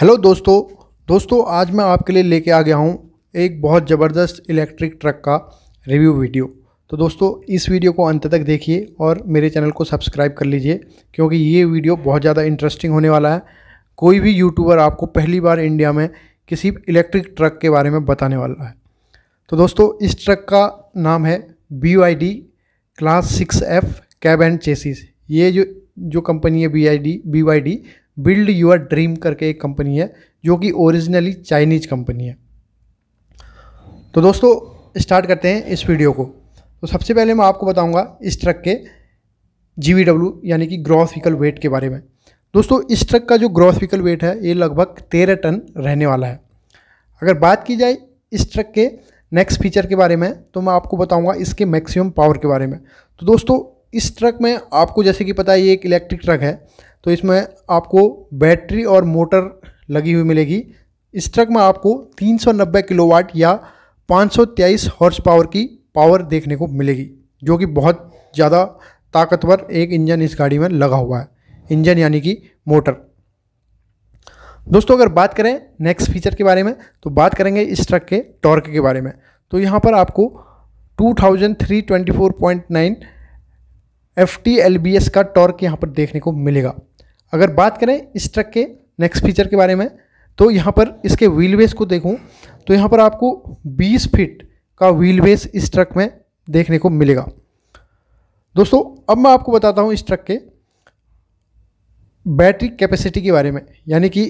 hello दोस्तों दोस्तों आज मैं आपके लिए लेके आ गया हूँ एक बहुत ज़बरदस्त इलेक्ट्रिक ट्रक का रिव्यू वीडियो तो दोस्तों इस वीडियो को अंत तक देखिए और मेरे चैनल को सब्सक्राइब कर लीजिए क्योंकि ये वीडियो बहुत ज़्यादा इंटरेस्टिंग होने वाला है कोई भी यूट्यूबर आपको पहली बार इंडिया में किसी इलेक्ट्रिक ट्रक के बारे में बताने वाला है तो दोस्तों इस ट्रक का नाम है B class six F cab and chassis ये जो जो कंपनी है B I D B Y D build your dream करके एक कंपनी है जो कि ओरिजिनली चाइनीज कंपनी है तो दोस्तों स्टार्ट करते हैं इस वीडियो को तो सबसे पहले मैं आपको बताऊंगा इस ट्रक के जी वी डब्ल्यू यानी कि ग्रॉस व्हीकल वेट के बारे में दोस्तों इस ट्रक का जो ग्रॉस व्हीकल वेट है ये लगभग तेरह टन रहने वाला है अगर बात की जाए इस ट्रक के नेक्स्ट फीचर के बारे में तो मैं आपको बताऊंगा इसके मैक्सिमम पावर के बारे में तो दोस्तों इस ट्रक में आपको जैसे कि पता है ये एक इलेक्ट्रिक ट्रक है तो इसमें आपको बैटरी और मोटर लगी हुई मिलेगी इस ट्रक में आपको 390 किलोवाट या 523 हॉर्स पावर की पावर देखने को मिलेगी जो कि बहुत ज़्यादा ताकतवर एक इंजन इस गाड़ी में लगा हुआ है इंजन यानी कि मोटर दोस्तों अगर बात करें नेक्स्ट फीचर के बारे में तो बात करेंगे इस ट्रक के टॉर्क के बारे में तो यहाँ पर आपको 2324.9 F T L B S का टॉर्क यहाँ पर देखने को मिलेगा अगर बात करें इस ट्रक के नेक्स्ट फीचर के बारे में तो यहाँ पर इसके व्हील बेस को देखूँ तो यहाँ पर आपको 20 फीट का व्हील बेस इस ट्रक में देखने को मिलेगा दोस्तों अब मैं आपको बताता हूँ इस ट्रक के बैटरी कैपेसिटी के बारे में यानी कि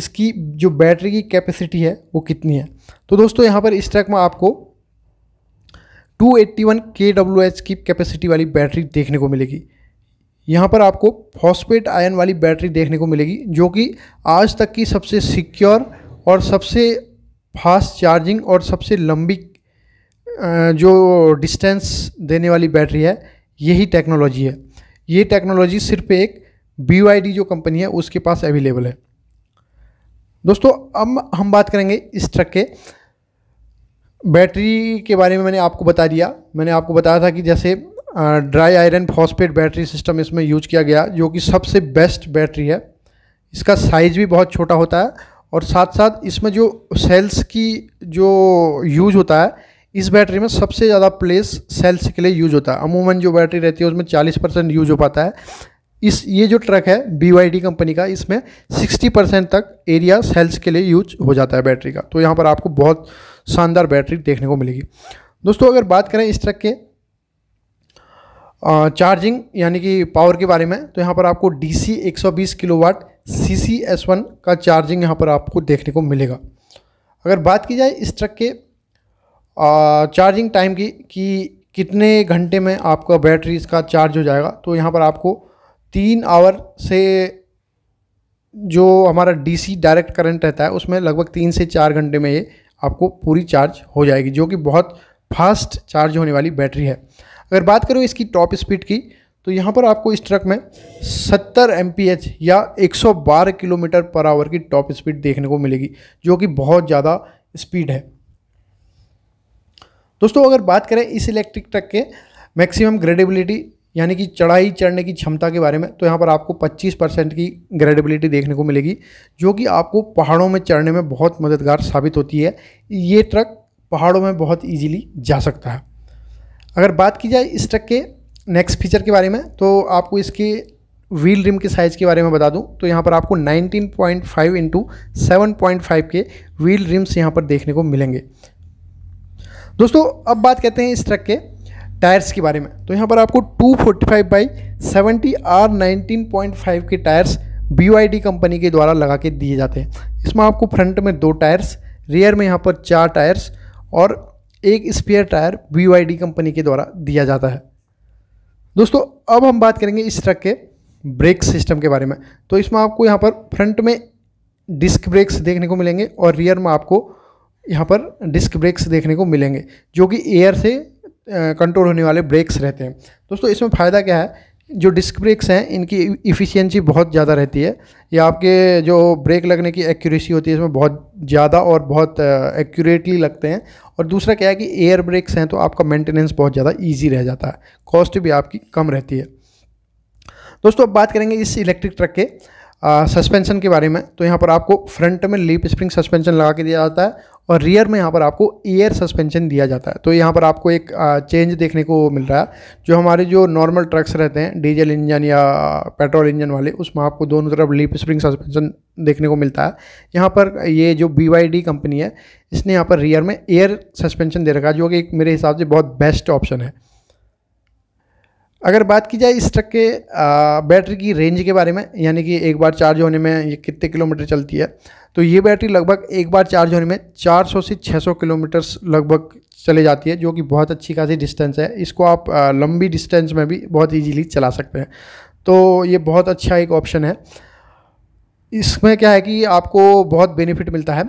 इसकी जो बैटरी की कैपेसिटी है वो कितनी है तो दोस्तों यहाँ पर इस ट्रक में आपको 281 एच की कैपेसिटी वाली बैटरी देखने को मिलेगी यहाँ पर आपको फॉस्फेट आयन वाली बैटरी देखने को मिलेगी जो कि आज तक की सबसे सिक्योर और सबसे फास्ट चार्जिंग और सबसे लंबी जो डिस्टेंस देने वाली बैटरी है यही टेक्नोलॉजी है ये टेक्नोलॉजी सिर्फ एक बी जो कंपनी है उसके पास अवेलेबल है दोस्तों अब हम बात करेंगे इस ट्रक के बैटरी के बारे में मैंने आपको बता दिया मैंने आपको बताया था कि जैसे dry iron phosphate battery system इसमें यूज किया गया जो कि सबसे बेस्ट बैटरी है इसका साइज भी बहुत छोटा होता है और साथ साथ इसमें जो सेल्स की जो यूज होता है इस बैटरी में सबसे ज़्यादा प्लेस सेल्स के लिए यूज होता है अमूमन जो बैटरी रहती है उसमें 40 परसेंट यूज हो पाता है इस ये जो ट्रक है बी कंपनी का इसमें 60 परसेंट तक एरिया सेल्स के लिए यूज हो जाता है बैटरी का तो यहाँ पर आपको बहुत शानदार बैटरी देखने को मिलेगी दोस्तों अगर बात करें इस ट्रक के चार्जिंग यानी कि पावर के बारे में तो यहाँ पर आपको डी सी एक सौ बीस kilowatt C C S one का चार्जिंग यहाँ पर आपको देखने को मिलेगा अगर बात की जाए इस ट्रक के चार्जिंग टाइम की कि कितने घंटे में आपका बैटरी इसका चार्ज हो जाएगा तो यहाँ पर आपको तीन आवर से जो हमारा डीसी डायरेक्ट करंट रहता है उसमें लगभग तीन से चार घंटे में ये आपको पूरी चार्ज हो जाएगी जो कि बहुत फास्ट चार्ज होने वाली बैटरी है अगर बात करूँ इसकी टॉप स्पीड की तो यहाँ पर आपको इस ट्रक में 70 एम या 112 किलोमीटर पर आवर की टॉप स्पीड देखने को मिलेगी जो कि बहुत ज़्यादा स्पीड है दोस्तों अगर बात करें इस इलेक्ट्रिक ट्रक के मैक्सिमम ग्रेडेबिलिटी यानी कि चढ़ाई चढ़ने की क्षमता के बारे में तो यहाँ पर आपको 25 परसेंट की ग्रेडिबिलिटी देखने को मिलेगी जो कि आपको पहाड़ों में चढ़ने में बहुत मददगार साबित होती है ये ट्रक पहाड़ों में बहुत ईजीली जा सकता है अगर बात की जाए इस ट्रक के नेक्स्ट फीचर के बारे में तो आपको इसके व्हील रिम के साइज़ के बारे में बता दूं तो यहाँ पर आपको 19.5 point five into seven point five के व्हील रिम्स यहाँ पर देखने को मिलेंगे दोस्तों अब बात करते हैं इस ट्रक के टायर्स के बारे में तो यहाँ पर आपको 245 forty five by seventy R nineteen point five के टायर्स BYD कंपनी के द्वारा लगा के दिए जाते हैं इसमें आपको फ्रंट में दो टायर्स रियर में यहाँ पर चार टायर्स और एक स्पेयर टायर BYD कंपनी के द्वारा दिया जाता है दोस्तों अब हम बात करेंगे इस ट्रक के ब्रेक सिस्टम के बारे में तो इसमें आपको यहाँ पर फ्रंट में डिस्क ब्रेक्स देखने को मिलेंगे और रियर में आपको यहाँ पर डिस्क ब्रेक्स देखने को मिलेंगे जो कि एयर से कंट्रोल होने वाले ब्रेक्स रहते हैं दोस्तों इसमें फ़ायदा क्या है जो डिस्क ब्रेक्स हैं इनकी इफ़िशेंसी बहुत ज़्यादा रहती है या आपके जो ब्रेक लगने की एक्यूरेसी होती है इसमें बहुत ज़्यादा और बहुत एक्यूरेटली लगते हैं और दूसरा क्या है कि एयर ब्रेक्स हैं तो आपका मेंटेनेंस बहुत ज़्यादा ईजी रह जाता है कॉस्ट भी आपकी कम रहती है दोस्तों अब बात करेंगे इस इलेक्ट्रिक ट्रक के सस्पेंशन के बारे में तो यहाँ पर आपको फ्रंट में लीप स्प्रिंग सस्पेंशन लगा के दिया जाता है और रियर में यहाँ पर आपको एयर सस्पेंशन दिया जाता है तो यहाँ पर आपको एक चेंज देखने को मिल रहा है जो हमारे जो नॉर्मल ट्रक्स रहते हैं डीजल इंजन या पेट्रोल इंजन वाले उसमें आपको दोनों तरफ लीप स्प्रिंग सस्पेंशन देखने को मिलता है यहाँ पर ये जो बी कंपनी है इसने यहाँ पर रियर में एयर सस्पेंशन दे रखा है जो कि मेरे हिसाब से बहुत बेस्ट ऑप्शन है अगर बात की जाए इस ट्रक के बैटरी की रेंज के बारे में यानी कि एक बार चार्ज होने में ये कितने किलोमीटर चलती है तो ये बैटरी लगभग एक बार चार्ज होने में 400 से 600 किलोमीटर लगभग चले जाती है जो कि बहुत अच्छी खासी डिस्टेंस है इसको आप लंबी डिस्टेंस में भी बहुत इजीली चला सकते हैं तो ये बहुत अच्छा एक ऑप्शन है इसमें क्या है कि आपको बहुत बेनिफिट मिलता है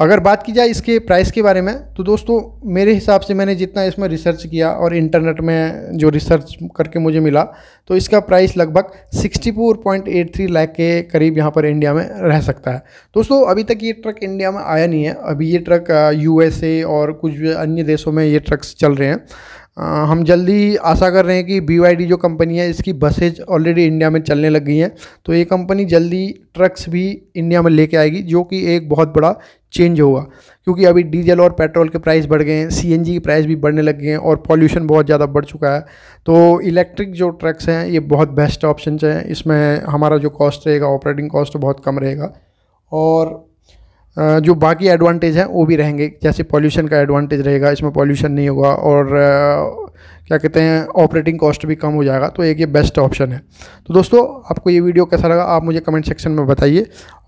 अगर बात की जाए इसके प्राइस के बारे में तो दोस्तों मेरे हिसाब से मैंने जितना इसमें रिसर्च किया और इंटरनेट में जो रिसर्च करके मुझे मिला तो इसका प्राइस लगभग 64.83 लाख के करीब यहाँ पर इंडिया में रह सकता है दोस्तों अभी तक ये ट्रक इंडिया में आया नहीं है अभी ये ट्रक यूएसए uh, और कुछ अन्य देशों में ये ट्रक्स चल रहे हैं हम जल्दी आशा कर रहे हैं कि BYD जो कंपनी है इसकी बसेज ऑलरेडी इंडिया में चलने लग गई हैं तो ये कंपनी जल्दी ट्रक्स भी इंडिया में लेके आएगी जो कि एक बहुत बड़ा चेंज होगा क्योंकि अभी डीजल और पेट्रोल के प्राइस बढ़ गए हैं सीएनजी के प्राइस भी बढ़ने लग गए हैं और पॉल्यूशन बहुत ज़्यादा बढ़ चुका है तो इलेक्ट्रिक जो ट्रक्स हैं ये बहुत बेस्ट ऑप्शन हैं इसमें हमारा जो कॉस्ट रहेगा ऑपरेटिंग कॉस्ट बहुत कम रहेगा और जो बाकी एडवांटेज हैं वो भी रहेंगे जैसे पॉल्यूशन का एडवांटेज रहेगा इसमें पॉल्यूशन नहीं होगा और क्या कहते हैं ऑपरेटिंग कॉस्ट भी कम हो जाएगा तो एक ये बेस्ट ऑप्शन है तो दोस्तों आपको ये वीडियो कैसा लगा आप मुझे कमेंट सेक्शन में बताइए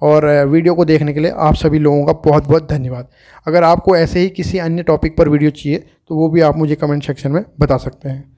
और वीडियो को देखने के लिए आप सभी लोगों का बहुत बहुत धन्यवाद अगर आपको ऐसे ही किसी अन्य टॉपिक पर वीडियो चाहिए तो वो भी आप मुझे कमेंट सेक्शन में बता सकते हैं